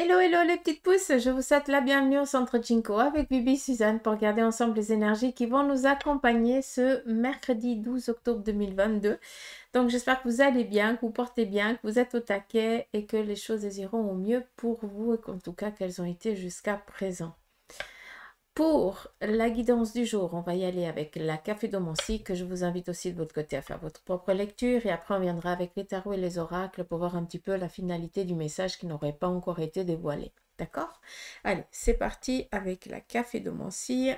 Hello, hello les petites pouces, je vous souhaite la bienvenue au Centre Jinko avec Bibi Suzanne pour garder ensemble les énergies qui vont nous accompagner ce mercredi 12 octobre 2022. Donc j'espère que vous allez bien, que vous portez bien, que vous êtes au taquet et que les choses iront au mieux pour vous et qu'en tout cas qu'elles ont été jusqu'à présent. Pour la guidance du jour, on va y aller avec la Café Mancy que je vous invite aussi de votre côté à faire votre propre lecture et après on viendra avec les tarots et les oracles pour voir un petit peu la finalité du message qui n'aurait pas encore été dévoilé. D'accord Allez, c'est parti avec la Café Mancy.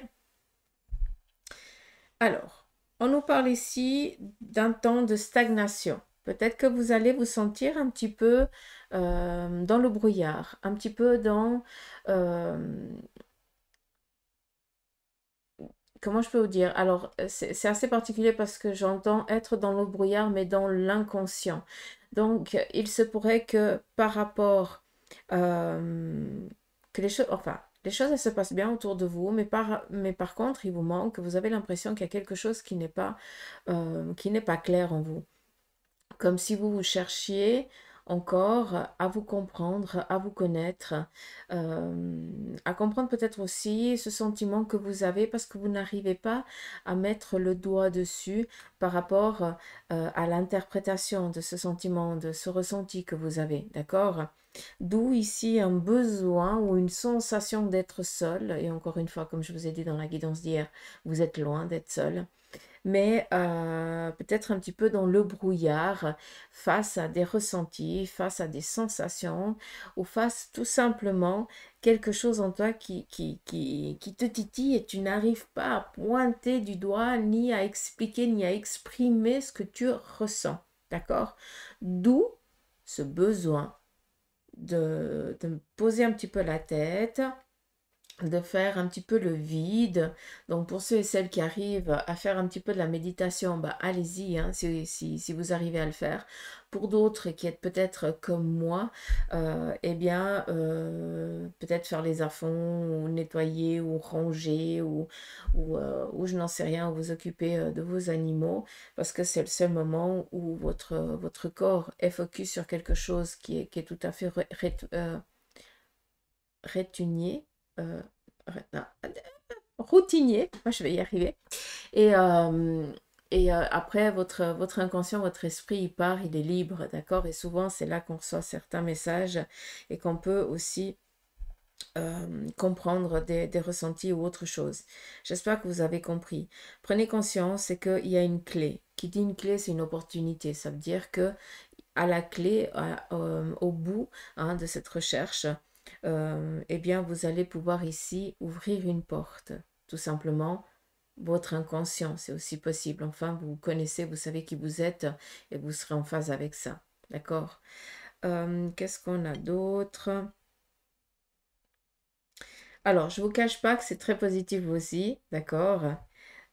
Alors, on nous parle ici d'un temps de stagnation. Peut-être que vous allez vous sentir un petit peu euh, dans le brouillard, un petit peu dans... Euh, comment je peux vous dire Alors, euh, c'est assez particulier parce que j'entends être dans l'eau brouillard, mais dans l'inconscient. Donc, il se pourrait que par rapport euh, que les choses, enfin, les choses elles se passent bien autour de vous, mais par, mais par contre, il vous manque, vous avez l'impression qu'il y a quelque chose qui n'est pas, euh, qui n'est pas clair en vous, comme si vous vous cherchiez encore à vous comprendre, à vous connaître, euh, à comprendre peut-être aussi ce sentiment que vous avez parce que vous n'arrivez pas à mettre le doigt dessus par rapport euh, à l'interprétation de ce sentiment, de ce ressenti que vous avez, d'accord D'où ici un besoin ou une sensation d'être seul. Et encore une fois, comme je vous ai dit dans la guidance d'hier, vous êtes loin d'être seul mais euh, peut-être un petit peu dans le brouillard face à des ressentis, face à des sensations ou face tout simplement quelque chose en toi qui, qui, qui, qui te titille et tu n'arrives pas à pointer du doigt ni à expliquer ni à exprimer ce que tu ressens. D'accord D'où ce besoin de, de poser un petit peu la tête, de faire un petit peu le vide. Donc pour ceux et celles qui arrivent à faire un petit peu de la méditation, bah allez-y hein, si, vous arrivez à le faire. Pour d'autres qui êtes peut-être comme moi, euh, eh bien euh, peut-être faire les enfants, ou nettoyer ou ranger ou, ou, euh, je n'en sais rien, vous occuper de vos animaux parce que c'est le seul moment où votre, votre corps est focus sur quelque chose qui est, qui est tout à fait ré, euh, routinier, moi je vais y arriver, et, euh, et euh, après votre, votre inconscient, votre esprit, il part, il est libre, d'accord Et souvent c'est là qu'on reçoit certains messages et qu'on peut aussi comprendre des, des, ressentis ou autre chose. J'espère que vous avez compris. Prenez conscience, c'est qu'il y a une clé. Qui dit une clé, c'est une opportunité. Ça veut dire que à la clé, au bout hein, de cette recherche, euh, eh bien, vous allez pouvoir ici ouvrir une porte, tout simplement. Votre inconscient, c'est aussi possible. Enfin, vous connaissez, vous savez qui vous êtes et vous serez en phase avec ça. D'accord euh, Qu'est-ce qu'on a d'autre Alors, je ne vous cache pas que c'est très positif aussi. D'accord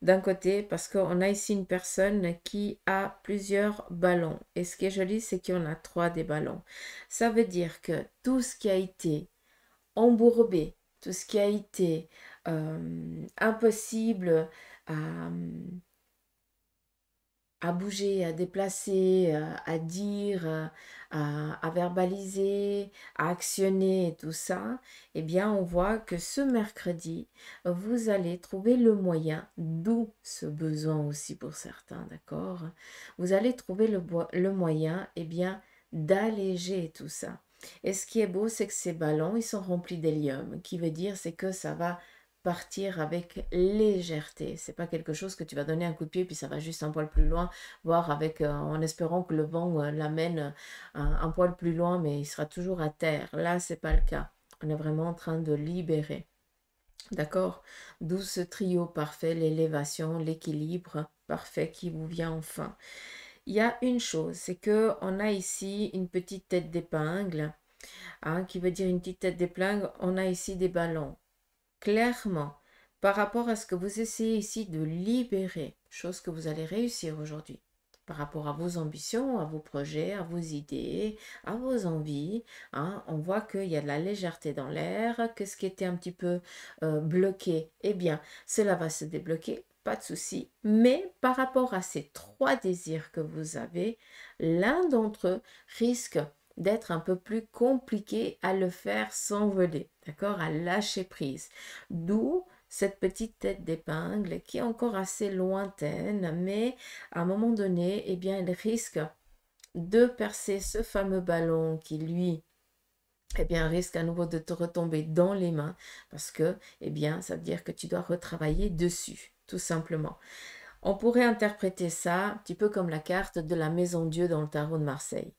d'un côté parce qu'on a ici une personne qui a plusieurs ballons. Et ce qui est joli, c'est qu'il y en a trois des ballons. Ça veut dire que tout ce qui a été embourbé, tout ce qui a été euh, impossible euh, à, bouger, à déplacer, euh, à dire, à, verbaliser, à actionner, tout ça, eh bien on voit que ce mercredi, vous allez trouver le moyen, d'où ce besoin aussi pour certains, d'accord Vous allez trouver le, le moyen, eh bien, d'alléger tout ça et ce qui est beau, c'est que ces ballons, ils sont remplis d'hélium, qui veut dire c'est que ça va partir avec légèreté. C'est pas quelque chose que tu vas donner un coup de pied puis ça va juste un poil plus loin, voire avec euh, en espérant que le vent euh, l'amène euh, un, poil plus loin, mais il sera toujours à terre. Là, c'est pas le cas. On est vraiment en train de libérer. D'accord D'où ce trio parfait, l'élévation, l'équilibre parfait qui vous vient enfin. Il y a une chose, c'est que on a ici une petite tête d'épingle, hein, qui veut dire une petite tête d'épingle. On a ici des ballons. Clairement, par rapport à ce que vous essayez ici de libérer, chose que vous allez réussir aujourd'hui, par rapport à vos ambitions, à vos projets, à vos idées, à vos envies. Hein, on voit qu'il y a de la légèreté dans l'air, que ce qui était un petit peu euh, bloqué, eh bien, cela va se débloquer pas de souci. Mais par rapport à ces trois désirs que vous avez, l'un d'entre eux risque d'être un peu plus compliqué à le faire s'envoler, d'accord, à lâcher prise. D'où cette petite tête d'épingle qui est encore assez lointaine, mais à un moment donné, et eh bien, elle risque de percer ce fameux ballon qui, lui, et eh bien, risque à nouveau de te retomber dans les mains parce que, eh bien, ça veut dire que tu dois retravailler dessus tout simplement. On pourrait interpréter ça un petit peu comme la carte de la maison Dieu dans le tarot de Marseille.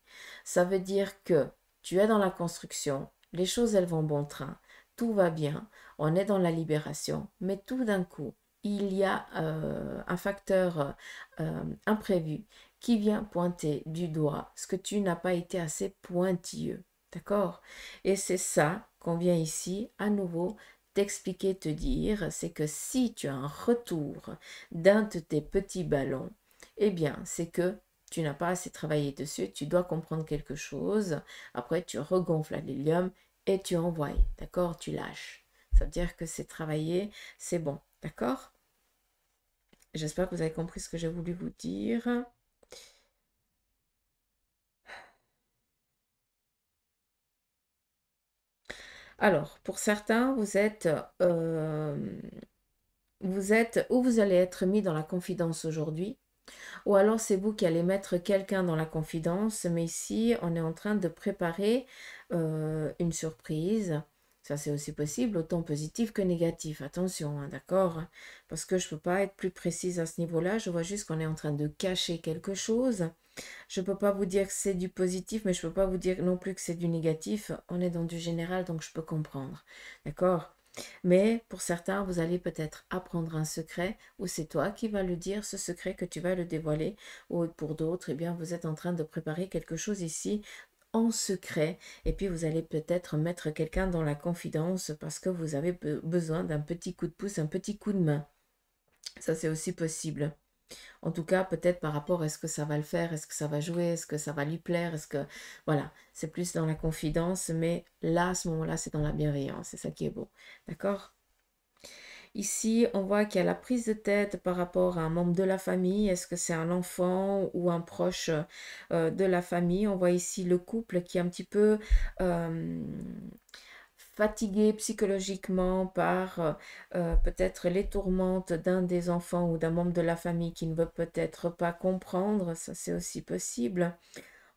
Ça veut dire que tu es dans la construction, les choses elles vont bon train, tout va bien, on est dans la libération, mais tout d'un coup, il y a euh, un facteur euh, imprévu qui vient pointer du doigt ce que tu n'as pas été assez pointilleux. D'accord Et c'est ça qu'on vient ici à nouveau expliquer, te dire, c'est que si tu as un retour d'un de tes petits ballons, eh bien, c'est que tu n'as pas assez travaillé dessus, tu dois comprendre quelque chose. Après, tu regonfles l'hélium et tu envoies, d'accord Tu lâches. Ça veut dire que c'est travaillé, c'est bon, d'accord J'espère que vous avez compris ce que j'ai voulu vous dire. Alors, pour certains, vous êtes, euh, vous êtes ou vous allez être mis dans la confidence aujourd'hui, ou alors c'est vous qui allez mettre quelqu'un dans la confidence, mais ici, on est en train de préparer euh, une surprise. Ça, c'est aussi possible, autant positif que négatif. Attention, hein, d'accord Parce que je ne peux pas être plus précise à ce niveau-là. Je vois juste qu'on est en train de cacher quelque chose. Je ne peux pas vous dire que c'est du positif, mais je ne peux pas vous dire non plus que c'est du négatif. On est dans du général, donc je peux comprendre. D'accord mais pour certains, vous allez peut-être apprendre un secret ou c'est toi qui vas le dire, ce secret que tu vas le dévoiler. Ou pour d'autres, eh bien, vous êtes en train de préparer quelque chose ici en secret et puis vous allez peut-être mettre quelqu'un dans la confidence parce que vous avez besoin d'un petit coup de pouce, un petit coup de main. Ça, c'est aussi possible. En tout cas, peut-être par rapport est-ce que ça va le faire, est-ce que ça va jouer, est-ce que ça va lui plaire, est-ce que... Voilà, c'est plus dans la confidence, mais là, à ce moment-là, c'est dans la bienveillance, c'est ça qui est beau. D'accord Ici, on voit qu'il y a la prise de tête par rapport à un membre de la famille. Est-ce que c'est un enfant ou un proche euh, de la famille On voit ici le couple qui est un petit peu... Euh, fatigué psychologiquement par euh, euh, peut-être les tourmentes d'un des enfants ou d'un membre de la famille qui ne veut peut-être pas comprendre, ça c'est aussi possible.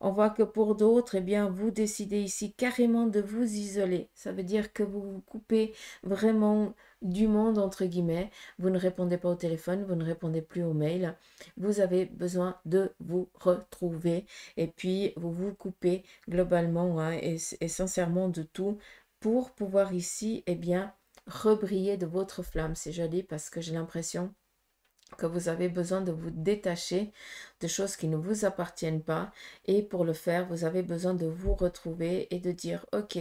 On voit que pour d'autres, eh bien, vous décidez ici carrément de vous isoler. Ça veut dire que vous vous coupez vraiment du monde, entre guillemets. Vous ne répondez pas au téléphone, vous ne répondez plus aux mails. Vous avez besoin de vous retrouver et puis vous vous coupez globalement hein, et sincèrement de tout pour pouvoir ici, eh bien, rebriller de votre flamme. C'est joli parce que j'ai l'impression que vous avez besoin de vous détacher de choses qui ne vous appartiennent pas. Et pour le faire, vous avez besoin de vous retrouver et de dire, OK,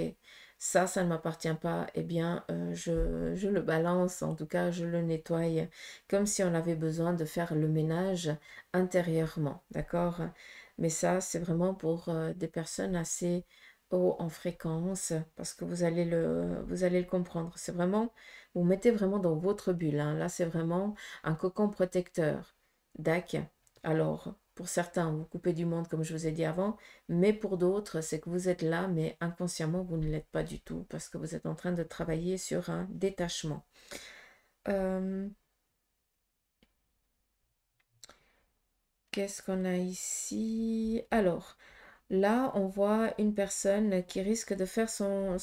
ça, ça ne m'appartient pas, eh bien, euh, je, le balance, en tout cas, je le nettoie, comme si on avait besoin de faire le ménage intérieurement, d'accord Mais ça, c'est vraiment pour euh, des personnes assez en fréquence parce que vous allez le, vous allez le comprendre. C'est vraiment, vous mettez vraiment dans votre bulle. Hein. Là, c'est vraiment un cocon protecteur. Dac. Alors, pour certains, vous coupez du monde comme je vous ai dit avant, mais pour d'autres, c'est que vous êtes là, mais inconsciemment, vous ne l'êtes pas du tout parce que vous êtes en train de travailler sur un détachement. Euh, qu'est-ce qu'on a ici Alors, Là, on voit une personne qui risque de faire son,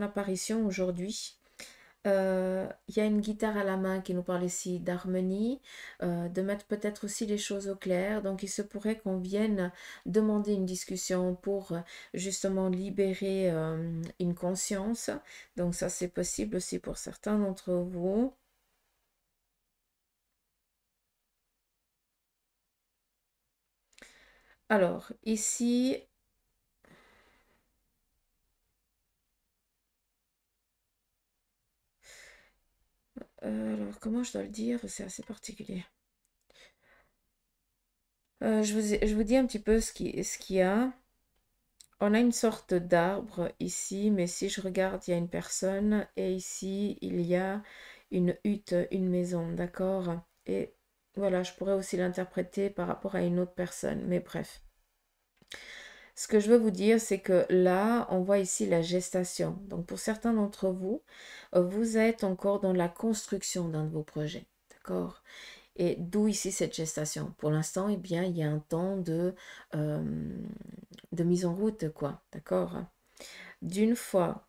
apparition aujourd'hui. Euh, il y a une guitare à la main qui nous parle ici d'harmonie, euh, de mettre peut-être aussi les choses au clair. Donc il se pourrait qu'on vienne demander une discussion pour justement libérer euh, une conscience. Donc ça c'est possible aussi pour certains d'entre vous. Alors, ici, euh, alors, comment je dois le dire C'est assez particulier. Euh, je, vous, je, vous, dis un petit peu ce qu'il ce y a. On a une sorte d'arbre ici, mais si je regarde, il y a une personne et ici, il y a une hutte, une maison, d'accord Et voilà, je pourrais aussi l'interpréter par rapport à une autre personne, mais bref. Ce que je veux vous dire, c'est que là, on voit ici la gestation. Donc pour certains d'entre vous, vous êtes encore dans la construction d'un de vos projets. D'accord Et d'où ici cette gestation Pour l'instant, eh bien, il y a un temps de, euh, de mise en route, quoi. D'accord D'une fois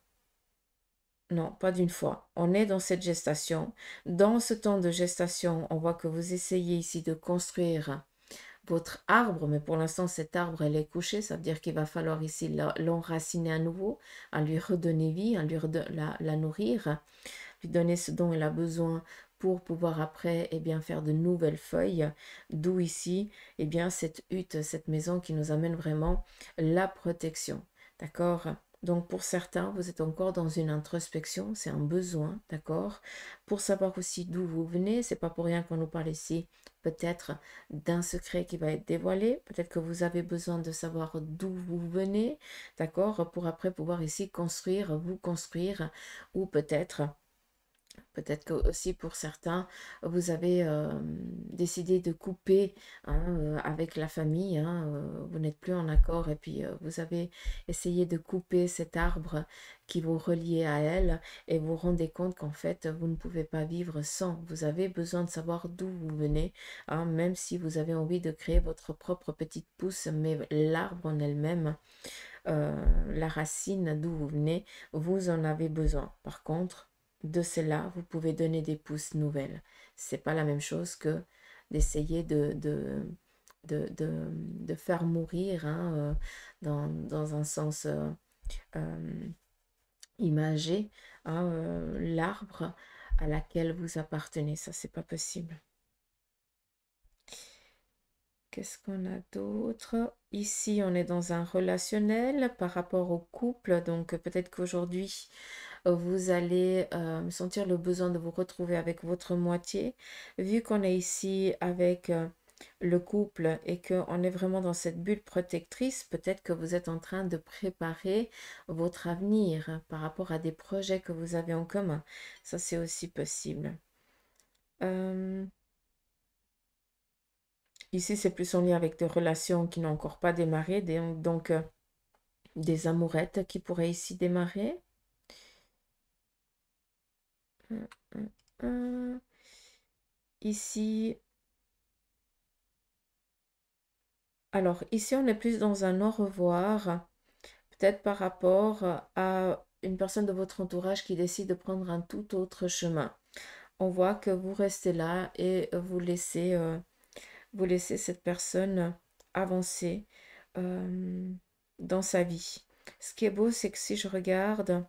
non, pas d'une fois. On est dans cette gestation. Dans ce temps de gestation, on voit que vous essayez ici de construire votre arbre, mais pour l'instant, cet arbre, elle est couché. Ça veut dire qu'il va falloir ici l'enraciner à nouveau, à lui redonner vie, à lui la, nourrir, lui donner ce dont il a besoin pour pouvoir après et eh bien, faire de nouvelles feuilles. D'où ici eh bien, cette hutte, cette maison qui nous amène vraiment la protection. D'accord donc pour certains, vous êtes encore dans une introspection, c'est un besoin, d'accord Pour savoir aussi d'où vous venez, c'est pas pour rien qu'on nous parle ici peut-être d'un secret qui va être dévoilé, peut-être que vous avez besoin de savoir d'où vous venez, d'accord Pour après pouvoir ici construire, vous construire ou peut-être Peut-être que aussi pour certains, vous avez décidé de couper hein, avec la famille, hein, vous n'êtes plus en accord et puis vous avez essayé de couper cet arbre qui vous reliait à elle et vous, vous rendez compte qu'en fait, vous ne pouvez pas vivre sans. Vous avez besoin de savoir d'où vous venez, hein, même si vous avez envie de créer votre propre petite pousse, mais l'arbre en elle-même. la racine d'où vous venez, vous en avez besoin. Par contre, de cela, vous pouvez donner des pouces nouvelles. C'est pas la même chose que d'essayer de, de, faire mourir hein, euh, dans, un sens euh, euh, imagé hein, l'arbre à laquelle vous appartenez. Ça, c'est pas possible. Qu'est-ce qu'on a d'autre Ici, on est dans un relationnel par rapport au couple. Donc, peut-être qu'aujourd'hui, vous allez euh, sentir le besoin de vous retrouver avec votre moitié. Vu qu'on est ici avec euh, le couple et qu'on est vraiment dans cette bulle protectrice, peut-être que vous êtes en train de préparer votre avenir par rapport à des projets que vous avez en commun. Ça, c'est aussi possible. Euh, ici, c'est plus en lien avec des relations qui n'ont encore pas démarré, donc des amourettes qui pourraient ici démarrer. Ici. Alors, ici, on est plus dans un au revoir. Peut-être par rapport à une personne de votre entourage qui décide de prendre un tout autre chemin. On voit que vous restez là et vous laissez, euh, vous laissez cette personne avancer euh, dans sa vie. Ce qui est beau, c'est que si je regarde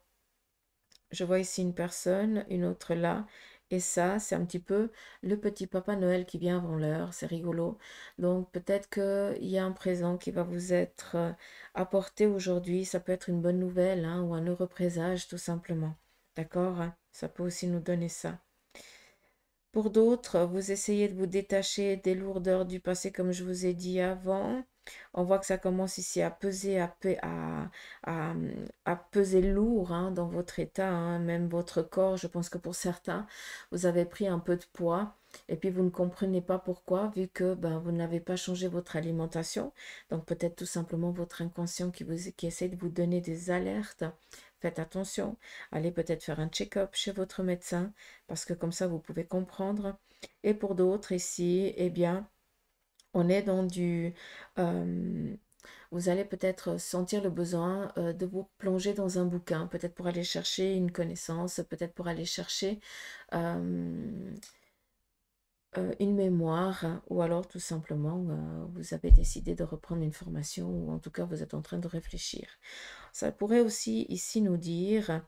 je vois ici une personne, une autre là. Et ça, c'est un petit peu le petit Papa Noël qui vient avant l'heure, c'est rigolo. Donc peut-être qu'il y a un présent qui va vous être euh, apporté aujourd'hui. Ça peut être une bonne nouvelle hein, ou un heureux présage tout simplement. D'accord hein? Ça peut aussi nous donner ça. Pour d'autres, vous essayez de vous détacher des lourdeurs du passé comme je vous ai dit avant. On voit que ça commence ici à peser, à, peser lourd hein, dans votre état, hein, même votre corps. Je pense que pour certains, vous avez pris un peu de poids et puis vous ne comprenez pas pourquoi, vu que ben, vous n'avez pas changé votre alimentation. Donc peut-être tout simplement votre inconscient qui, vous, qui essaie de vous donner des alertes faites attention, allez peut-être faire un check-up chez votre médecin, parce que comme ça, vous pouvez comprendre. Et pour d'autres ici, eh bien, on est dans du... vous allez peut-être sentir le besoin de vous plonger dans un bouquin, peut-être pour aller chercher une connaissance, peut-être pour aller chercher une mémoire, ou alors tout simplement vous avez décidé de reprendre une formation, ou en tout cas vous êtes en train de réfléchir. Ça pourrait aussi ici nous dire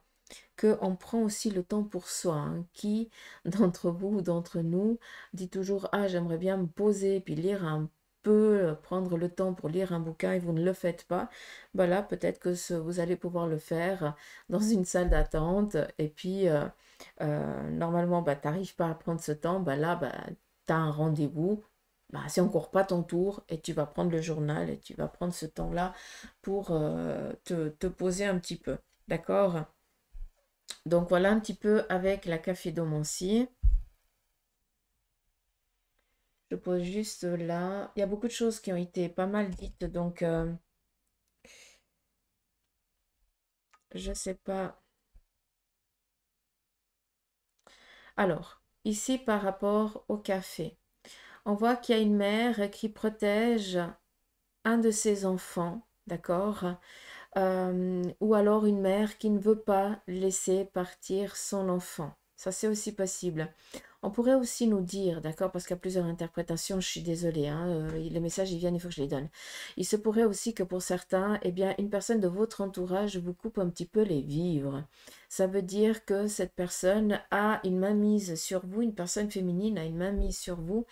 qu'on prend aussi le temps pour soi. Hein. Qui d'entre vous ou d'entre nous dit toujours Ah, j'aimerais bien me poser puis lire un peu, prendre le temps pour lire un bouquin et vous ne le faites pas, bah là, peut-être que vous allez pouvoir le faire dans une salle d'attente. Et puis, euh, euh, normalement, bah, tu n'arrives pas à prendre ce temps. Bah là, bah, tu as un rendez-vous. Bah, c'est encore pas ton tour et tu vas prendre le journal et tu vas prendre ce temps-là pour euh, te poser un petit peu. D'accord donc voilà un petit peu avec la café d'Omancy. Je pose juste là. Il y a beaucoup de choses qui ont été pas mal dites, donc euh, je ne sais pas. Alors, ici par rapport au café, on voit qu'il y a une mère qui protège un de ses enfants, d'accord euh, ou alors une mère qui ne veut pas laisser partir son enfant. Ça, c'est aussi possible. On pourrait aussi nous dire, d'accord, parce qu'il y a plusieurs interprétations, je suis désolée, hein, euh, les messages, ils viennent, il faut que je les donne. Il se pourrait aussi que pour certains, eh bien, une personne de votre entourage vous coupe un petit peu les vivres. Ça veut dire que cette personne a une mainmise sur vous, une personne féminine a une mainmise sur vous.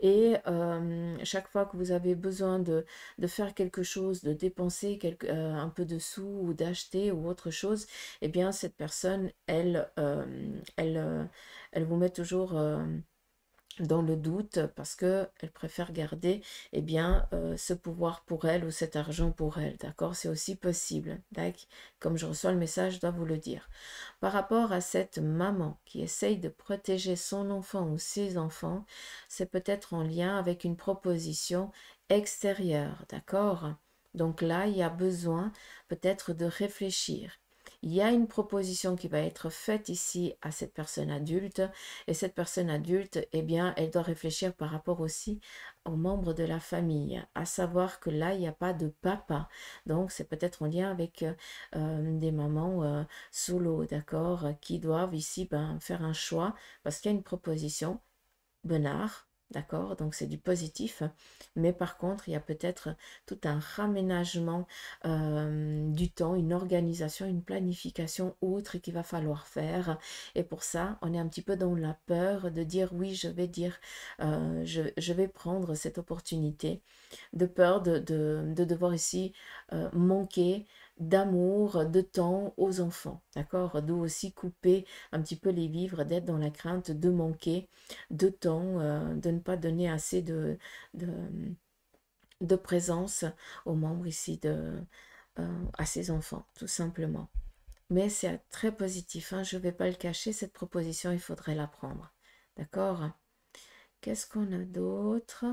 Et euh, chaque fois que vous avez besoin de, faire quelque chose, de dépenser euh, un peu de sous ou d'acheter ou autre chose, eh bien cette personne, elle, euh, elle, elle vous met toujours dans le doute parce que elle préfère garder eh bien euh, ce pouvoir pour elle ou cet argent pour elle d'accord c'est aussi possible comme je reçois le message je dois vous le dire par rapport à cette maman qui essaye de protéger son enfant ou ses enfants c'est peut-être en lien avec une proposition extérieure d'accord donc là il y a besoin peut-être de réfléchir il y a une proposition qui va être faite ici à cette personne adulte et cette personne adulte, eh bien, elle doit réfléchir par rapport aussi aux membres de la famille, à savoir que là, il n'y a pas de papa. Donc, c'est peut-être en lien avec euh, des mamans euh, sous l'eau, d'accord, qui doivent ici ben, faire un choix parce qu'il y a une proposition. Benard, D'accord Donc c'est du positif. Mais par contre, il y a peut-être tout un raménagement du temps, une organisation, une planification autre qu'il va falloir faire. Et pour ça, on est un petit peu dans la peur de dire oui, je vais dire, je, vais prendre cette opportunité, de peur de, devoir ici manquer d'amour, de temps aux enfants, d'accord D'où aussi couper un petit peu les vivres, d'être dans la crainte de manquer de temps, euh, de ne pas donner assez de, de, présence aux membres ici, de, euh, à ces enfants, tout simplement. Mais c'est très positif, hein, je ne vais pas le cacher, cette proposition, il faudrait la prendre, d'accord Qu'est-ce qu'on a d'autre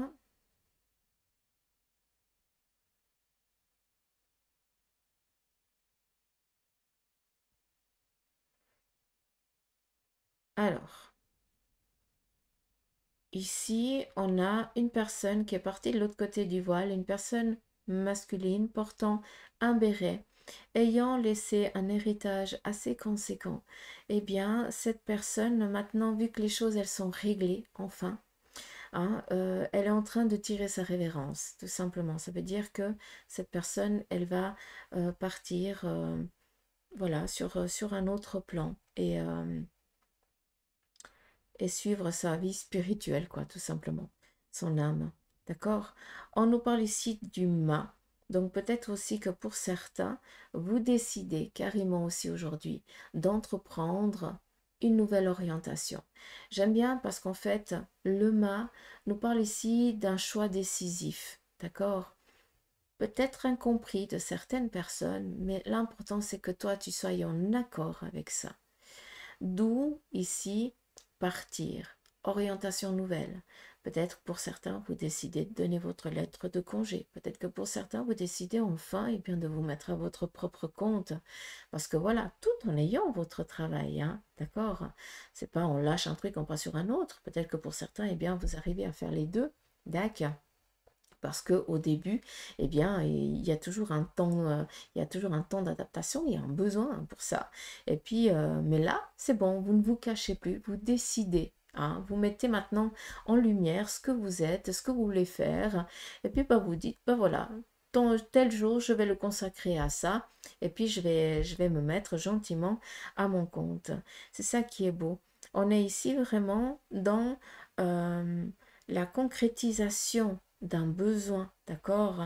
Alors, ici, on a une personne qui est partie de l'autre côté du voile, une personne masculine portant un béret, ayant laissé un héritage assez conséquent. Eh bien, cette personne, maintenant, vu que les choses, elles sont réglées, enfin, hein, euh, elle est en train de tirer sa révérence, tout simplement. Ça veut dire que cette personne, elle va euh, partir, euh, voilà, sur, sur, un autre plan. Et et suivre sa vie spirituelle, quoi, tout simplement, son âme. D'accord On nous parle ici du ma. Donc peut-être aussi que pour certains, vous décidez carrément aussi aujourd'hui d'entreprendre une nouvelle orientation. J'aime bien parce qu'en fait, le ma nous parle ici d'un choix décisif. D'accord Peut-être incompris de certaines personnes, mais l'important c'est que toi tu sois en accord avec ça. D'où ici partir, orientation nouvelle. Peut-être pour certains, vous décidez de donner votre lettre de congé. Peut-être que pour certains, vous décidez enfin et eh bien, de vous mettre à votre propre compte. Parce que voilà, tout en ayant votre travail, hein, d'accord C'est pas on lâche un truc, on passe sur un autre. Peut-être que pour certains, eh bien, vous arrivez à faire les deux. D'accord parce que au début, eh bien, il y a toujours un temps, euh, il y toujours un temps d'adaptation, il y a un besoin pour ça. Et puis, euh, mais là, c'est bon, vous ne vous cachez plus, vous décidez. Hein. vous mettez maintenant en lumière ce que vous êtes, ce que vous voulez faire, et puis bah, vous dites, bah voilà, tel jour, je vais le consacrer à ça, et puis je vais, je vais me mettre gentiment à mon compte. C'est ça qui est beau. On est ici vraiment dans euh, la concrétisation d'un besoin, d'accord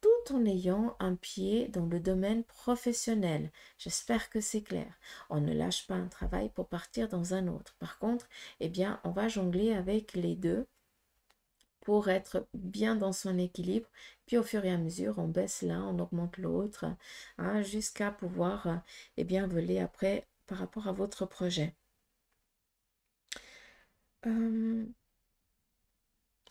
Tout en ayant un pied dans le domaine professionnel. J'espère que c'est clair. On ne lâche pas un travail pour partir dans un autre. Par contre, eh bien, on va jongler avec les deux pour être bien dans son équilibre. Puis au fur et à mesure, on baisse l'un, on augmente l'autre, hein, jusqu'à pouvoir eh bien, voler après par rapport à votre projet. Euh,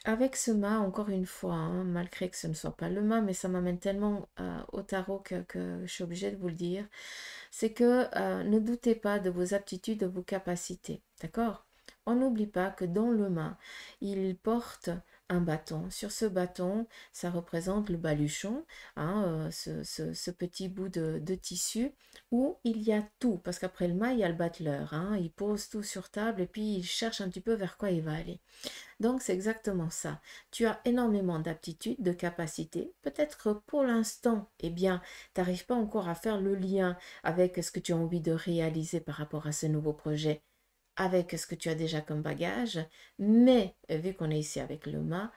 avec ce mât, encore une fois, hein, malgré que ce ne soit pas le mât, mais ça m'amène tellement euh, au tarot que, je suis obligée de vous le dire, c'est que euh, ne doutez pas de vos aptitudes, de vos capacités, d'accord On n'oublie pas que dans le mât, il porte un bâton. Sur ce bâton, ça représente le baluchon, hein, euh, ce, petit bout de, tissu, où il y a tout, parce qu'après le mât, il y a le battleur. Hein. il pose tout sur table et puis il cherche un petit peu vers quoi il va aller. Donc c'est exactement ça. Tu as énormément d'aptitudes, de capacités. Peut-être pour l'instant, eh bien, tu n'arrives pas encore à faire le lien avec ce que tu as envie de réaliser par rapport à ce nouveau projet avec ce que tu as déjà comme bagage, mais euh, vu qu'on est ici avec le mât,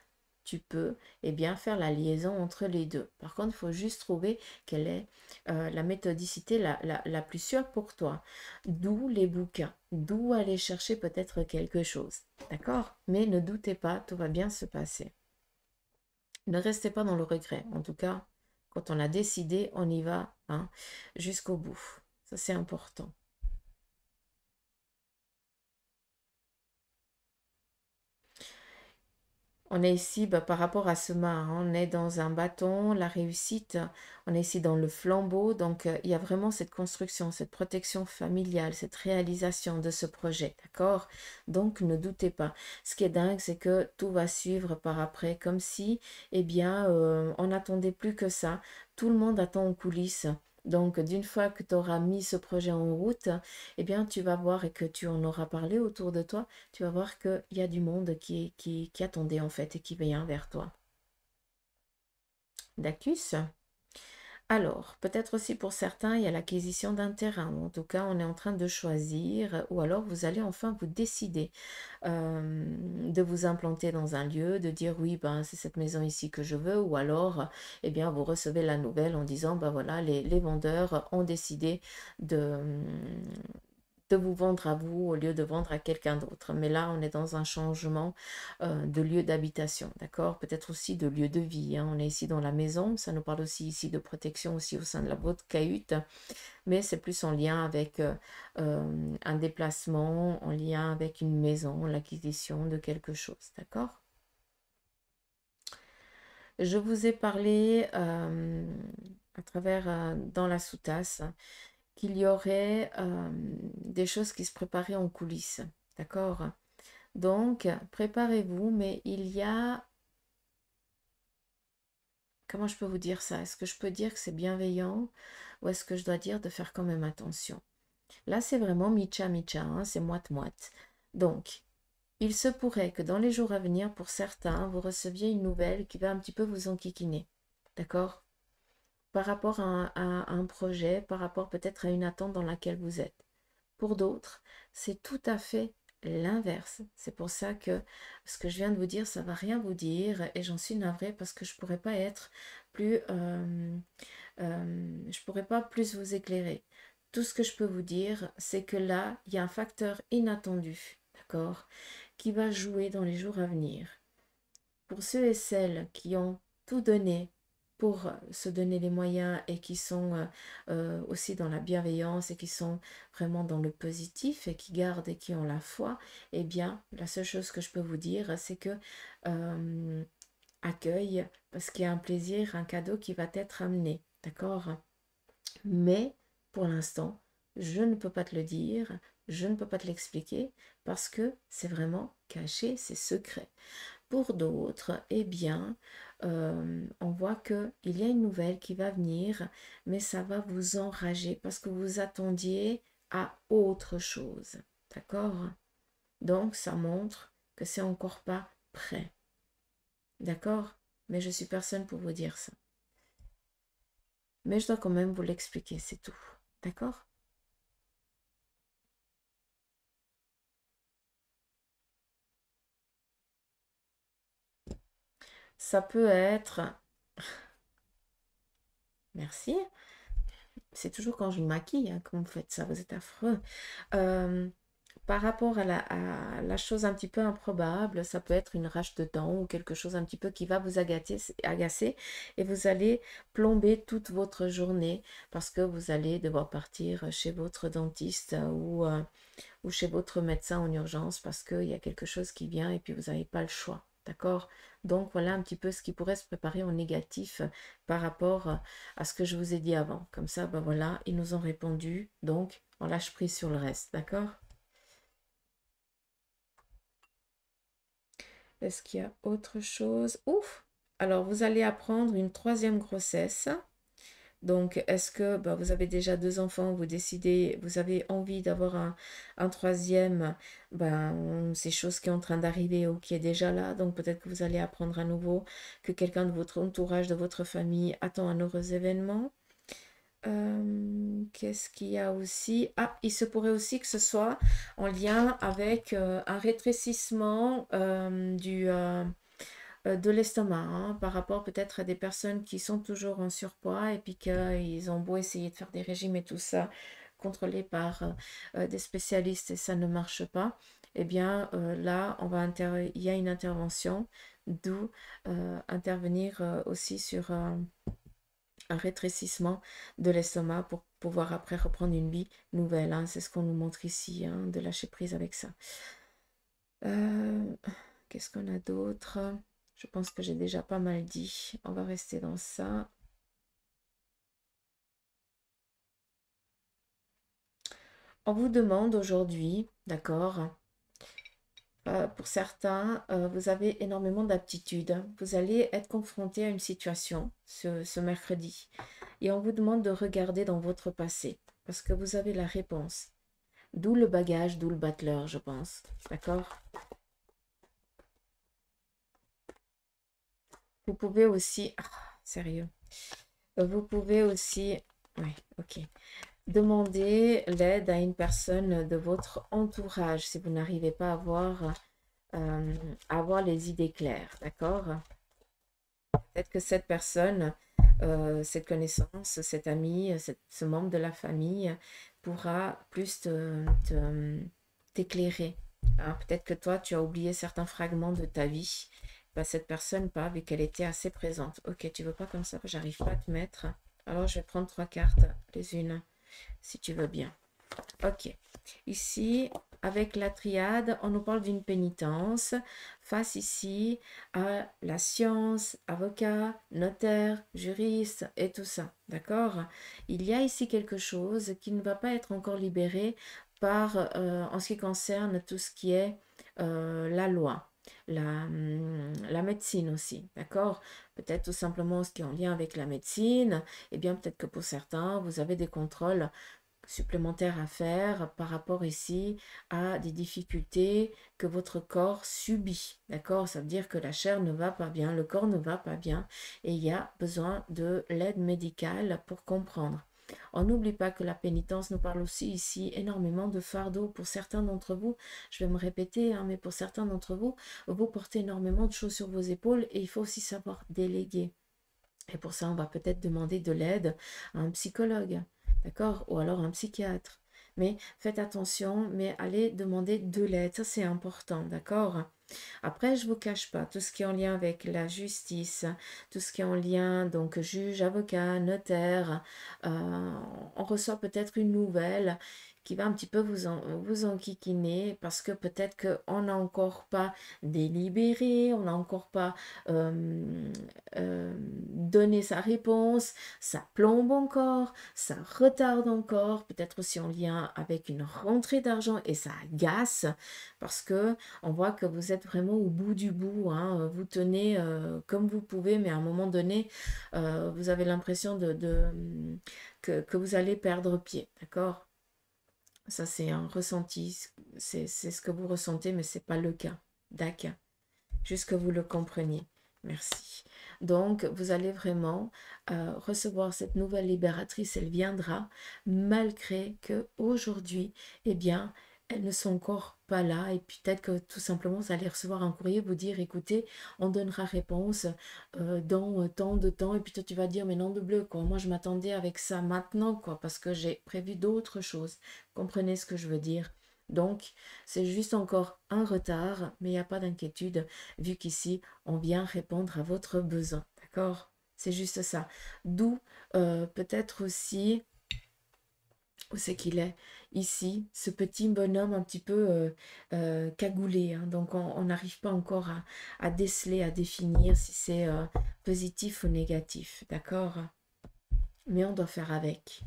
tu peux eh bien, faire la liaison entre les deux. Par contre, il faut juste trouver quelle est euh, la méthodicité la, plus sûre pour toi. D'où les bouquins, d'où aller chercher peut-être quelque chose. D'accord Mais ne doutez pas, tout va bien se passer. Ne restez pas dans le regret. En tout cas, quand on a décidé, on y va hein, jusqu'au bout. Ça, c'est important. On est ici bah, par rapport à ce mât, hein. on est dans un bâton, la réussite, on est ici dans le flambeau, donc euh, il y a vraiment cette construction, cette protection familiale, cette réalisation de ce projet, d'accord Donc ne doutez pas. Ce qui est dingue, c'est que tout va suivre par après, comme si, eh bien, euh, on n'attendait plus que ça. Tout le monde attend en coulisses. Donc, d'une fois que tu auras mis ce projet en route, eh bien, tu vas voir et que tu en auras parlé autour de toi, tu vas voir qu'il y a du monde qui, qui, qui attendait en fait et qui vient vers toi. Dacus alors, peut-être aussi pour certains, il y a l'acquisition d'un terrain, en tout cas, on est en train de choisir, ou alors vous allez enfin vous décider de vous implanter dans un lieu, de dire oui, ben c'est cette maison ici que je veux, ou alors, eh bien, vous recevez la nouvelle en disant, ben voilà, les vendeurs ont décidé de, de vous vendre à vous au lieu de vendre à quelqu'un d'autre. Mais là, on est dans un changement euh, de lieu d'habitation, d'accord Peut-être aussi de lieu de vie. Hein. On est ici dans la maison, ça nous parle aussi ici de protection aussi au sein de la boîte, cahute, mais c'est plus en lien avec euh, euh, un déplacement, en lien avec une maison, l'acquisition de quelque chose, d'accord Je vous ai parlé à travers, dans la soutasse, qu'il y aurait euh, des choses qui se préparaient en coulisses. D'accord Donc, préparez-vous, mais il y a... Comment je peux vous dire ça Est-ce que je peux dire que c'est bienveillant ou est-ce que je dois dire de faire quand même attention Là, c'est vraiment micha-micha, cha hein, c'est moite-moite. Donc, il se pourrait que dans les jours à venir, pour certains, vous receviez une nouvelle qui va un petit peu vous enquiquiner. D'accord par rapport à un, projet, par rapport peut-être à une attente dans laquelle vous êtes. Pour d'autres, c'est tout à fait l'inverse. C'est pour ça que ce que je viens de vous dire, ça ne va rien vous dire et j'en suis navrée parce que je ne pourrais pas être plus, je euh, ne euh, je pourrais pas plus vous éclairer. Tout ce que je peux vous dire, c'est que là, il y a un facteur inattendu, d'accord, qui va jouer dans les jours à venir. Pour ceux et celles qui ont tout donné pour euh, se donner les moyens et qui sont euh, euh, aussi dans la bienveillance et qui sont vraiment dans le positif et qui gardent et qui ont la foi, eh bien, la seule chose que je peux vous dire, c'est que accueille, parce qu'il y a un plaisir, un cadeau qui va être amené, d'accord Mais pour l'instant, je ne peux pas te le dire, je ne peux pas te l'expliquer parce que c'est vraiment caché, c'est secret. Pour d'autres, eh bien, euh, on voit qu'il y a une nouvelle qui va venir, mais ça va vous enrager parce que vous attendiez à autre chose. D'accord Donc, ça montre que c'est encore pas prêt. D'accord Mais je suis personne pour vous dire ça. Mais je dois quand même vous l'expliquer, c'est tout. D'accord Ça peut être... Merci. C'est toujours quand je me maquille hein, que vous faites ça, vous êtes affreux. par rapport à la, chose un petit peu improbable, ça peut être une rage de dents ou quelque chose un petit peu qui va vous agacer et vous allez plomber toute votre journée parce que vous allez devoir partir chez votre dentiste ou, euh, ou chez votre médecin en urgence parce qu'il y a quelque chose qui vient et puis vous n'avez pas le choix. D'accord Donc voilà un petit peu ce qui pourrait se préparer en négatif euh, par rapport euh, à ce que je vous ai dit avant. Comme ça, ben voilà, ils nous ont répondu. Donc, on lâche prise sur le reste. D'accord Est-ce qu'il y a autre chose Ouf Alors, vous allez apprendre une troisième grossesse. Donc, est-ce que bah, vous avez déjà deux enfants, vous décidez, vous avez envie d'avoir un, troisième, ben, c'est chose qui est en train d'arriver ou qui est déjà là. Donc, peut-être que vous allez apprendre à nouveau que quelqu'un de votre entourage, de votre famille attend un heureux événement. Euh, qu'est-ce qu'il y a aussi Ah, il se pourrait aussi que ce soit en lien avec euh, un rétrécissement euh, du euh, de l'estomac, hein, par rapport peut-être à des personnes qui sont toujours en surpoids et puis qu'ils euh, ont beau essayer de faire des régimes et tout ça, contrôlés par euh, des spécialistes et ça ne marche pas, eh bien là, on va il y a une intervention, d'où intervenir aussi sur un rétrécissement de l'estomac pour pouvoir après reprendre une vie nouvelle. Hein. C'est ce qu'on nous montre ici, hein, de lâcher prise avec ça. Qu'est-ce qu'on a d'autre je pense que j'ai déjà pas mal dit. On va rester dans ça. On vous demande aujourd'hui, d'accord, euh, pour certains, euh, vous avez énormément d'aptitudes. Vous allez être confronté à une situation ce, ce mercredi. Et on vous demande de regarder dans votre passé, parce que vous avez la réponse. D'où le bagage, d'où le battleur, je pense. D'accord Vous pouvez aussi... Ah, sérieux. Vous pouvez aussi... Oui, ok. demander l'aide à une personne de votre entourage si vous n'arrivez pas à avoir, euh, avoir les idées claires, d'accord Peut-être que cette personne, euh, cette connaissance, cet ami, ce membre de la famille pourra plus t'éclairer. Te, hein. Peut-être que toi, tu as oublié certains fragments de ta vie bah, cette personne pas, vu qu'elle était assez présente. Ok, tu veux pas comme ça, que j'arrive pas à te mettre. Alors, je vais prendre trois cartes, les unes, si tu veux bien. Ok. Ici, avec la triade, on nous parle d'une pénitence face ici à la science, avocat, notaire, juriste et tout ça. D'accord Il y a ici quelque chose qui ne va pas être encore libéré par, euh, en ce qui concerne tout ce qui est euh, la loi la, mm, la médecine aussi, d'accord Peut-être tout simplement ce qui est en lien avec la médecine, et eh bien peut-être que pour certains, vous avez des contrôles supplémentaires à faire par rapport ici à des difficultés que votre corps subit. D'accord Ça veut dire que la chair ne va pas bien, le corps ne va pas bien et il y a besoin de l'aide médicale pour comprendre. On n'oublie pas que la pénitence nous parle aussi ici énormément de fardeau. Pour certains d'entre vous, je vais me répéter, hein, mais pour certains d'entre vous, vous portez énormément de choses sur vos épaules et il faut aussi savoir déléguer. Et pour ça, on va peut-être demander de l'aide à un psychologue, d'accord Ou alors un psychiatre. Mais faites attention, mais allez demander de l'aide, ça c'est important, d'accord après, je ne vous cache pas, tout ce qui est en lien avec la justice, tout ce qui est en lien, donc juge, avocat, notaire, euh, on reçoit peut-être une nouvelle qui va un petit peu vous, en, vous enquiquiner parce que peut-être qu'on n'a encore pas délibéré, on n'a encore pas euh, euh, donné sa réponse, ça plombe encore, ça retarde encore, peut-être aussi on lien avec une rentrée d'argent et ça agace parce que on voit que vous êtes vraiment au bout du bout, hein. vous tenez euh, comme vous pouvez, mais à un moment donné, vous avez l'impression de, que vous allez perdre pied, d'accord ça, c'est un ressenti. C'est ce que vous ressentez, mais ce n'est pas le cas. D'accord. Juste que vous le compreniez. Merci. Donc, vous allez vraiment euh, recevoir cette nouvelle libératrice. Elle viendra malgré que aujourd'hui, eh bien, elles ne sont encore pas là et peut-être que tout simplement vous allez recevoir un courrier vous dire écoutez on donnera réponse euh, dans euh, tant de temps et puis toi tu vas dire mais non de bleu quoi moi je m'attendais avec ça maintenant quoi parce que j'ai prévu d'autres choses comprenez ce que je veux dire donc c'est juste encore un retard mais il n'y a pas d'inquiétude vu qu'ici on vient répondre à votre besoin d'accord c'est juste ça d'où euh, peut-être aussi où c'est qu'il est, ici, ce petit bonhomme un petit peu euh, euh, cagoulé. Hein. donc on n'arrive pas encore à, déceler, à définir si c'est euh, positif ou négatif, d'accord Mais on doit faire avec.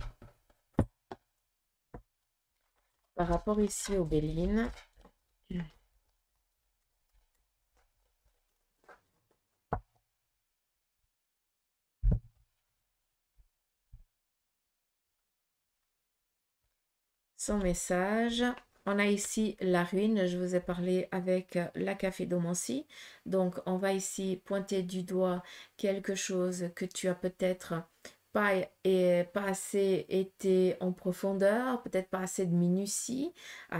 Par rapport ici au béline... son message. On a ici la ruine, je vous ai parlé avec la café d'Omancy. Donc on va ici pointer du doigt quelque chose que tu as peut-être pas, et pas assez été en profondeur, peut-être pas assez de minutie à,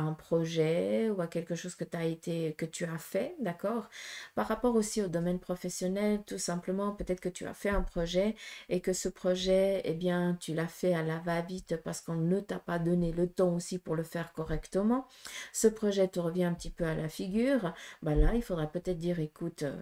un projet ou à quelque chose que, as été, que tu as fait, d'accord Par rapport aussi au domaine professionnel, tout simplement, peut-être que tu as fait un projet et que ce projet, eh bien, tu l'as fait à la va-vite parce qu'on ne t'a pas donné le temps aussi pour le faire correctement. Ce projet te revient un petit peu à la figure. ben là, il faudra peut-être dire, écoute... Euh,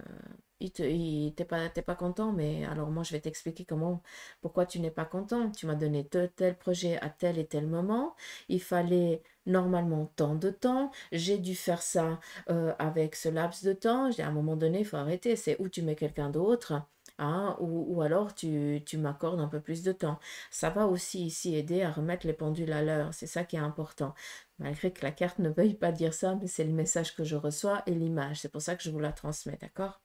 il t'es pas, pas, content, mais alors moi je vais t'expliquer comment, pourquoi tu n'es pas content. Tu m'as donné tel projet à tel et tel moment. Il fallait normalement tant de temps. J'ai dû faire ça euh, avec ce laps de temps. À un moment donné, il faut arrêter. C'est où tu mets quelqu'un d'autre. Hein, ou, ou, alors tu, tu m'accordes un peu plus de temps. Ça va aussi ici aider à remettre les pendules à l'heure, c'est ça qui est important. Malgré que la carte ne veuille pas dire ça, mais c'est le message que je reçois et l'image, c'est pour ça que je vous la transmets, d'accord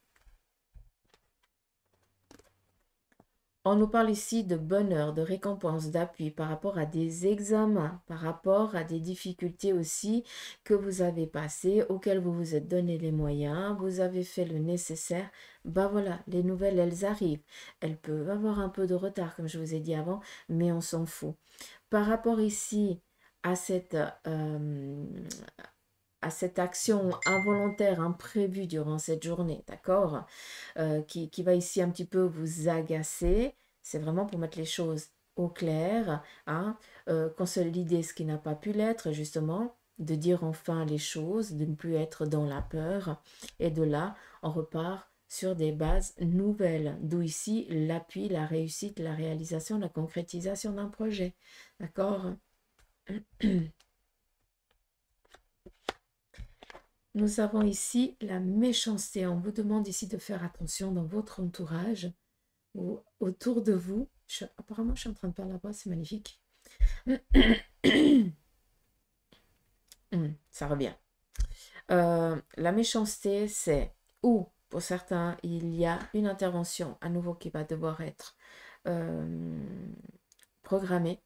On nous parle ici de bonheur, de récompense, d'appui par rapport à des examens, par rapport à des difficultés aussi que vous avez passées, auxquelles vous vous êtes donné les moyens, vous avez fait le nécessaire. Bah voilà, les nouvelles, elles arrivent. Elles peuvent avoir un peu de retard, comme je vous ai dit avant, mais on s'en fout. Par rapport ici à cette, euh, à cette action involontaire, imprévue durant cette journée, d'accord euh, qui, qui, va ici un petit peu vous agacer, c'est vraiment pour mettre les choses au clair, hein euh, consolider ce qui n'a pas pu l'être, justement, de dire enfin les choses, de ne plus être dans la peur. Et de là, on repart sur des bases nouvelles, d'où ici l'appui, la réussite, la réalisation, la concrétisation d'un projet. D'accord Nous avons ici la méchanceté. On vous demande ici de faire attention dans votre entourage ou autour de vous. apparemment, je suis en train de perdre la voix, c'est magnifique. Hmm, ça revient. Euh, la méchanceté, c'est où, pour certains, il y a une intervention à nouveau qui va devoir être euh, programmée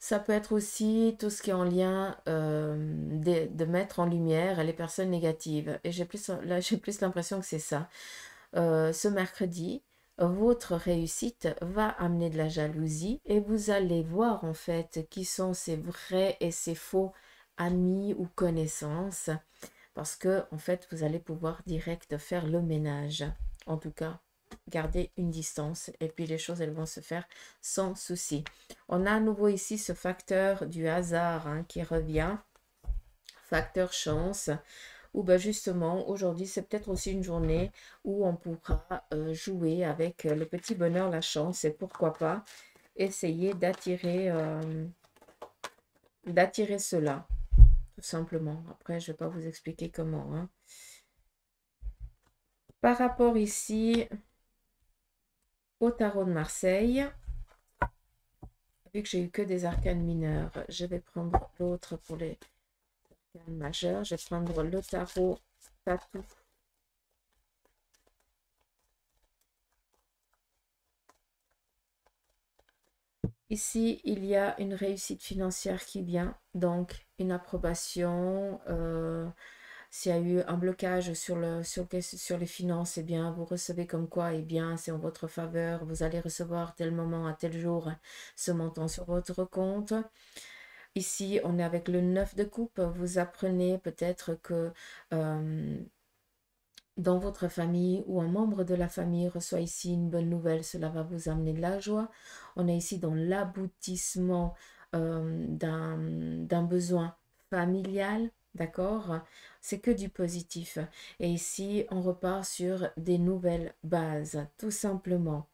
ça peut être aussi tout ce qui est en lien euh, de, mettre en lumière les personnes négatives. Et j'ai plus, l'impression que c'est ça. Euh, ce mercredi, votre réussite va amener de la jalousie et vous allez voir en fait qui sont ces vrais et ces faux amis ou connaissances parce que en fait vous allez pouvoir direct faire le ménage en tout cas garder une distance et puis les choses elles vont se faire sans souci. On a à nouveau ici ce facteur du hasard hein, qui revient, facteur chance, Ou ben justement aujourd'hui c'est peut-être aussi une journée où on pourra euh, jouer avec euh, le petit bonheur, la chance et pourquoi pas essayer d'attirer euh, d'attirer cela tout simplement. Après je ne vais pas vous expliquer comment. Hein. Par rapport ici, tarot de Marseille. Vu que j'ai eu que des arcanes mineurs, je vais prendre l'autre pour les arcanes majeurs. Je vais prendre le tarot tatou. Ici, il y a une réussite financière qui vient, donc une approbation, euh, s'il y a eu un blocage sur, le, sur, les finances, eh bien, vous recevez comme quoi, eh bien, c'est en votre faveur. Vous allez recevoir tel moment, à tel jour, ce montant sur votre compte. Ici, on est avec le 9 de coupe. Vous apprenez peut-être que euh, dans votre famille ou un membre de la famille reçoit ici une bonne nouvelle. Cela va vous amener de la joie. On est ici dans l'aboutissement euh, d'un besoin familial. D'accord C'est que du positif. Et ici, on repart sur des nouvelles bases, tout simplement.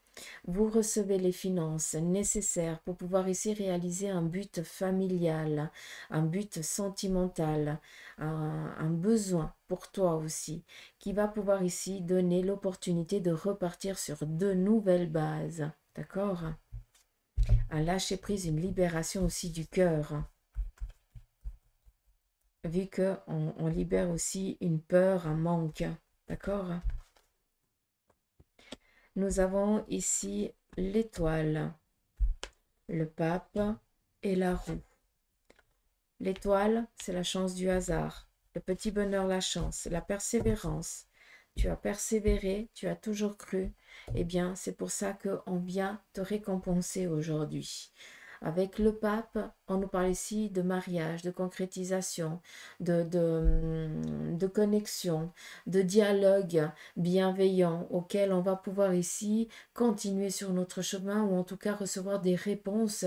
Vous recevez les finances nécessaires pour pouvoir ici réaliser un but familial, un but sentimental, un, besoin pour toi aussi, qui va pouvoir ici donner l'opportunité de repartir sur de nouvelles bases. D'accord Un lâcher prise, une libération aussi du cœur vu qu'on on libère aussi une peur, un manque. D'accord Nous avons ici l'étoile, le pape et la roue. L'étoile, c'est la chance du hasard. Le petit bonheur, la chance, la persévérance. Tu as persévéré, tu as toujours cru. Eh bien, c'est pour ça qu'on vient te récompenser aujourd'hui avec le pape, on nous parle ici de mariage, de concrétisation, de, de, hum, de connexion, de dialogue bienveillant auquel on va pouvoir ici continuer sur notre chemin ou en tout cas recevoir des réponses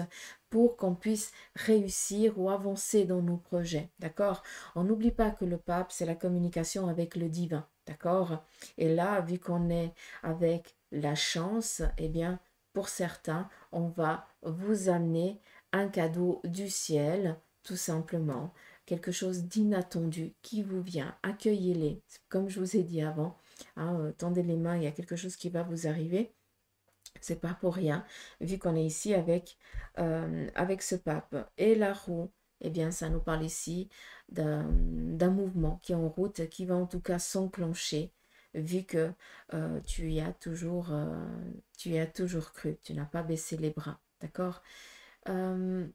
pour qu'on puisse réussir ou avancer dans nos projets. D'accord On n'oublie pas que le pape, c'est la communication avec le divin. D'accord Et là, vu qu'on est avec la chance, eh bien, pour certains, on va vous amener un cadeau du ciel, tout simplement, quelque chose d'inattendu qui vous vient. Accueillez-les, comme je vous ai dit avant. Hein, euh, tendez les mains, il y a quelque chose qui va vous arriver. C'est pas pour rien, vu qu'on est ici avec, euh, avec ce pape. Et la roue, et eh bien, ça nous parle ici d'un mouvement qui est en route, qui va en tout cas s'enclencher vu que euh, tu y as toujours, euh, tu y as toujours cru, tu n'as pas baissé les bras, d'accord euh,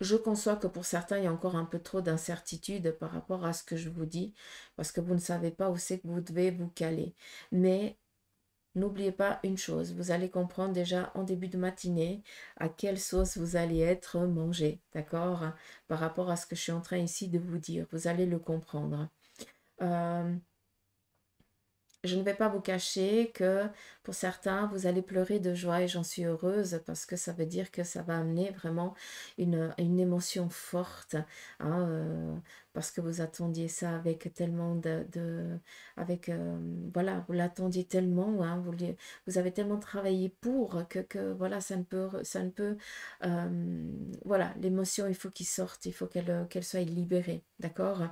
Je conçois que pour certains, il y a encore un peu trop d'incertitude par rapport à ce que je vous dis, parce que vous ne savez pas où c'est que vous devez vous caler. Mais N'oubliez pas une chose, vous allez comprendre déjà en début de matinée à quelle sauce vous allez être mangé, d'accord Par rapport à ce que je suis en train ici de vous dire, vous allez le comprendre. Euh, je ne vais pas vous cacher que pour certains, vous allez pleurer de joie et j'en suis heureuse parce que ça veut dire que ça va amener vraiment une, une émotion forte hein, euh, parce que vous attendiez ça avec tellement de... de avec, euh, voilà, vous l'attendiez tellement, hein, vous, vous avez tellement travaillé pour que, que voilà, ça ne peut... Ça ne peut euh, voilà, l'émotion, il faut qu'il sorte, il faut qu'elle qu'elle soit libérée, d'accord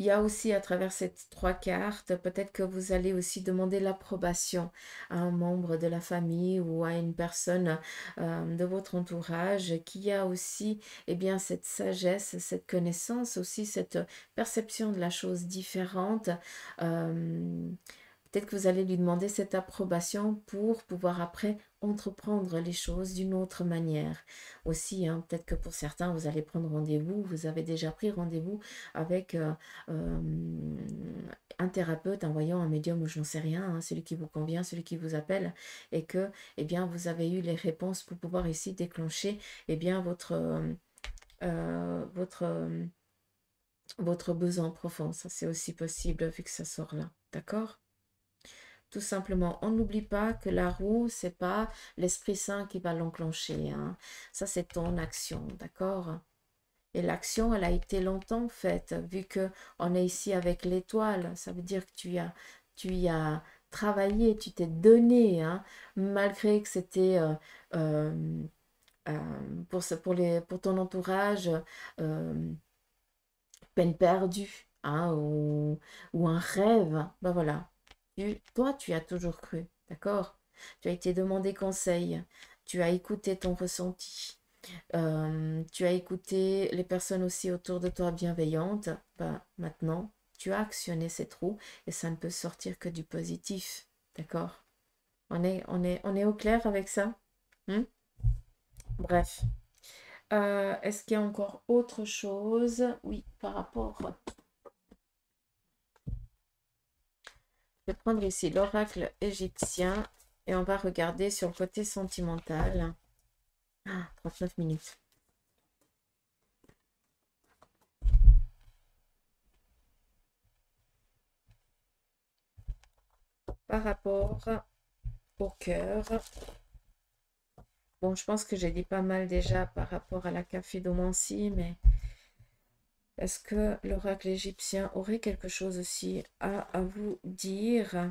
Il y a aussi à travers ces trois cartes, peut-être que vous allez aussi demander l'approbation à un membre de la famille ou à une personne euh, de votre entourage qui a aussi eh bien, cette sagesse, cette connaissance, aussi cette perception de la chose différente. Euh, Peut-être que vous allez lui demander cette approbation pour pouvoir après entreprendre les choses d'une autre manière. Aussi, hein, peut-être que pour certains, vous allez prendre rendez-vous, vous avez déjà pris rendez-vous avec euh, euh, un thérapeute, un voyant, un médium, ou n'en sais rien, hein, celui qui vous convient, celui qui vous appelle, et que eh bien, vous avez eu les réponses pour pouvoir ici déclencher eh bien, votre... Euh, votre votre besoin profond, ça c'est aussi possible vu que ça sort là, d'accord tout simplement. On n'oublie pas que la roue, c'est pas l'Esprit Saint qui va l'enclencher. Hein. Ça, c'est ton action, d'accord Et l'action, elle a été longtemps faite, vu que on est ici avec l'étoile. Ça veut dire que tu y as, tu as travaillé, tu t'es donné, hein. malgré que c'était euh, euh, euh, pour, pour, pour ton entourage peine perdue. Hein, ou, ou, un rêve, ben voilà, toi, tu as toujours cru, d'accord Tu as été demandé conseil, tu as écouté ton ressenti, euh, tu as écouté les personnes aussi autour de toi bienveillantes. Ben, maintenant, tu as actionné ces trous et ça ne peut sortir que du positif, d'accord on est, on, est, on est au clair avec ça hmm Bref. Euh, est-ce qu'il y a encore autre chose Oui, par rapport Je prendre ici l'oracle égyptien et on va regarder sur le côté sentimental. 39 ah, minutes. Par rapport au cœur, bon, je pense que j'ai dit pas mal déjà par rapport à la café cafédomancie, mais est-ce que l'oracle égyptien aurait quelque chose aussi à, vous dire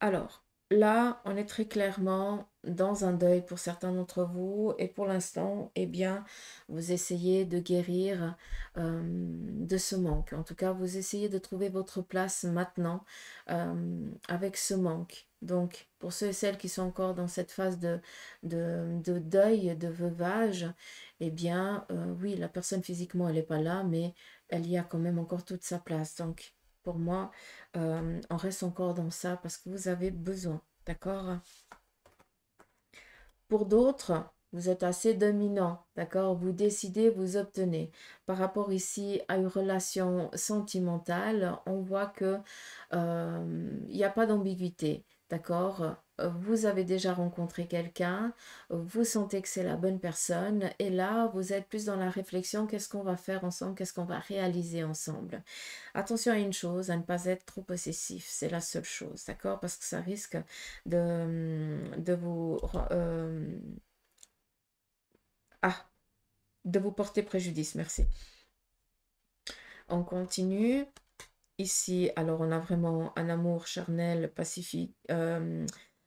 Alors, là, on est très clairement dans un deuil pour certains d'entre vous et pour l'instant, eh bien, vous essayez de guérir euh, de ce manque. En tout cas, vous essayez de trouver votre place maintenant euh, avec ce manque. Donc, pour ceux et celles qui sont encore dans cette phase de, deuil, de veuvage, eh bien, euh, oui, la personne physiquement, elle n'est pas là, mais elle y a quand même encore toute sa place. Donc, pour moi, on euh, reste encore dans ça parce que vous avez besoin, d'accord Pour d'autres, vous êtes assez dominant, d'accord Vous décidez, vous obtenez. Par rapport ici à une relation sentimentale, on voit que euh, il n'y a pas d'ambiguïté, d'accord vous avez déjà rencontré quelqu'un, vous sentez que c'est la bonne personne, et là, vous êtes plus dans la réflexion, qu'est-ce qu'on va faire ensemble, qu'est-ce qu'on va réaliser ensemble. Attention à une chose, à ne pas être trop possessif, c'est la seule chose, d'accord Parce que ça risque de, hum, de vous... Euh, ah, de vous porter préjudice, merci. On continue ici, alors on a vraiment un amour charnel, pacifique, euh,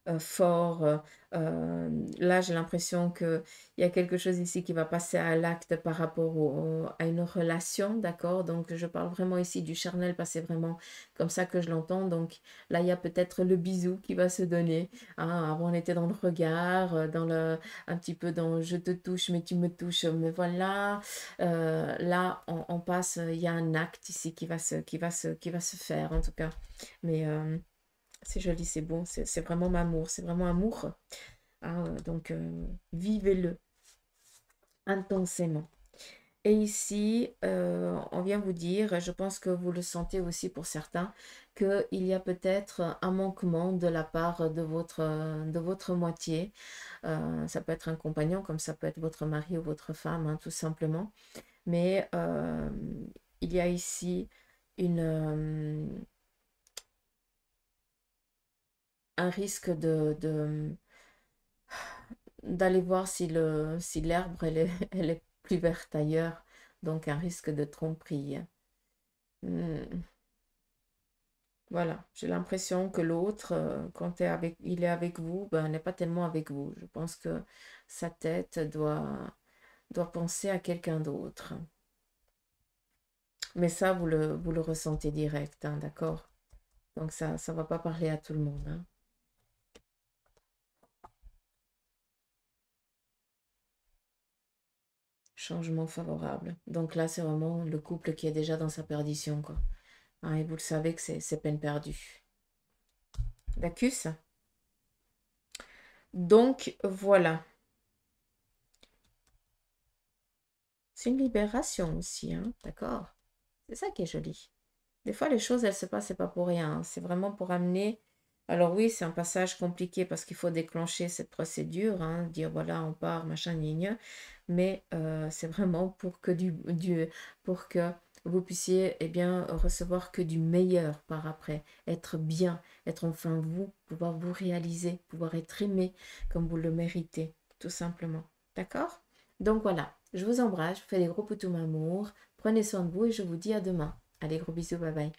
euh, fort. Euh, euh, là, j'ai l'impression il y a quelque chose ici qui va passer à l'acte par rapport à une relation, d'accord Donc, je parle vraiment ici du charnel, parce que c'est vraiment comme ça que je l'entends. Donc, là, il y a peut-être le bisou qui va se donner. Hein. Avant, on était dans le regard, dans le, un petit peu dans je te touche, mais tu me touches, mais voilà. là, on, on passe, il y a un acte ici qui va se, qui va se, qui va se faire, en tout cas. Mais... C'est joli, c'est bon, c'est vraiment amour, c'est vraiment amour. Hein, donc, euh, vivez-le intensément. Et ici, euh, on vient vous dire, je pense que vous le sentez aussi pour certains, qu'il y a peut-être un manquement de la part de votre, de votre moitié. Euh, ça peut être un compagnon, comme ça peut être votre mari ou votre femme, hein, tout simplement. Mais il y a ici une, un risque de, d'aller voir si le si l'herbe elle est, plus verte ailleurs donc un risque de tromperie hmm. voilà j'ai l'impression que l'autre euh, quand avec, il est avec vous ben, n'est pas tellement avec vous je pense que sa tête doit doit penser à quelqu'un d'autre mais ça vous le vous le ressentez direct hein, d'accord donc ça ça va pas parler à tout le monde hein. Changement favorable. Donc là, c'est vraiment le couple qui est déjà dans sa perdition, quoi. Hein, et vous le savez que c'est peine perdue. d'accus Donc, voilà. C'est une libération aussi, hein, d'accord C'est ça qui est joli. Des fois, les choses, elles se passent, pas pour rien. Hein. C'est vraiment pour amener alors oui, c'est un passage compliqué parce qu'il faut déclencher cette procédure, hein, dire voilà, on part, machin, ligne, mais euh, c'est vraiment pour que, du, du, pour que vous puissiez eh bien, recevoir que du meilleur par après, être bien, être enfin vous, pouvoir vous réaliser, pouvoir être aimé comme vous le méritez, tout simplement. D'accord Donc voilà, je vous embrasse, je vous fais des gros poutous amour, prenez soin de vous et je vous dis à demain. Allez, gros bisous, bye bye.